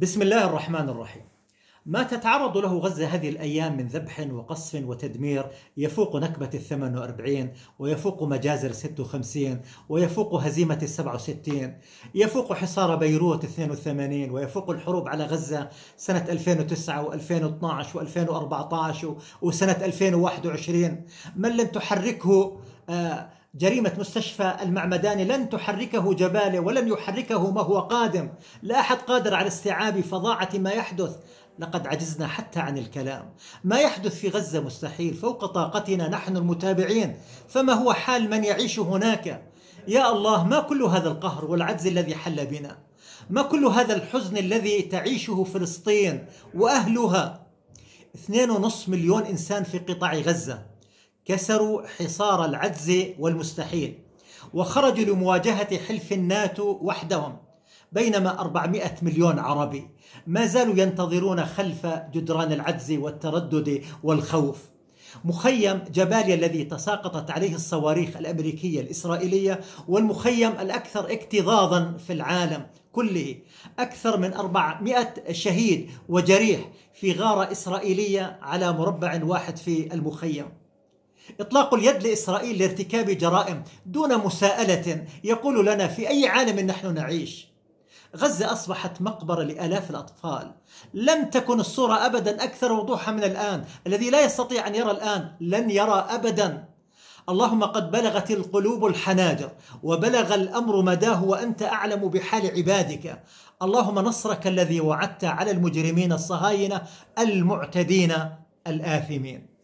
بسم الله الرحمن الرحيم ما تتعرض له غزة هذه الأيام من ذبح وقصف وتدمير يفوق نكبة الثمن وأربعين ويفوق مجازر ستة وخمسين ويفوق هزيمة السبعة وستين يفوق حصار بيروت اثنين وثمانين ويفوق الحروب على غزة سنة 2009 و2012 و2014 وسنة 2021 من لم تحركه آه جريمة مستشفى المعمداني لن تحركه جباله ولن يحركه ما هو قادم لا أحد قادر على استيعاب فظاعة ما يحدث لقد عجزنا حتى عن الكلام ما يحدث في غزة مستحيل فوق طاقتنا نحن المتابعين فما هو حال من يعيش هناك يا الله ما كل هذا القهر والعجز الذي حل بنا ما كل هذا الحزن الذي تعيشه فلسطين وأهلها 2.5 مليون إنسان في قطاع غزة كسروا حصار العجز والمستحيل وخرجوا لمواجهة حلف الناتو وحدهم بينما 400 مليون عربي ما زالوا ينتظرون خلف جدران العجز والتردد والخوف مخيم جباليا الذي تساقطت عليه الصواريخ الامريكيه الاسرائيليه والمخيم الاكثر اكتظاظا في العالم كله اكثر من 400 شهيد وجريح في غاره اسرائيليه على مربع واحد في المخيم إطلاق اليد لإسرائيل لارتكاب جرائم دون مساءلة يقول لنا في أي عالم نحن نعيش غزة أصبحت مقبرة لآلاف الأطفال لم تكن الصورة أبدا أكثر وضوحا من الآن الذي لا يستطيع أن يرى الآن لن يرى أبدا اللهم قد بلغت القلوب الحناجر وبلغ الأمر مداه وأنت أعلم بحال عبادك اللهم نصرك الذي وعدت على المجرمين الصهاينة المعتدين الآثمين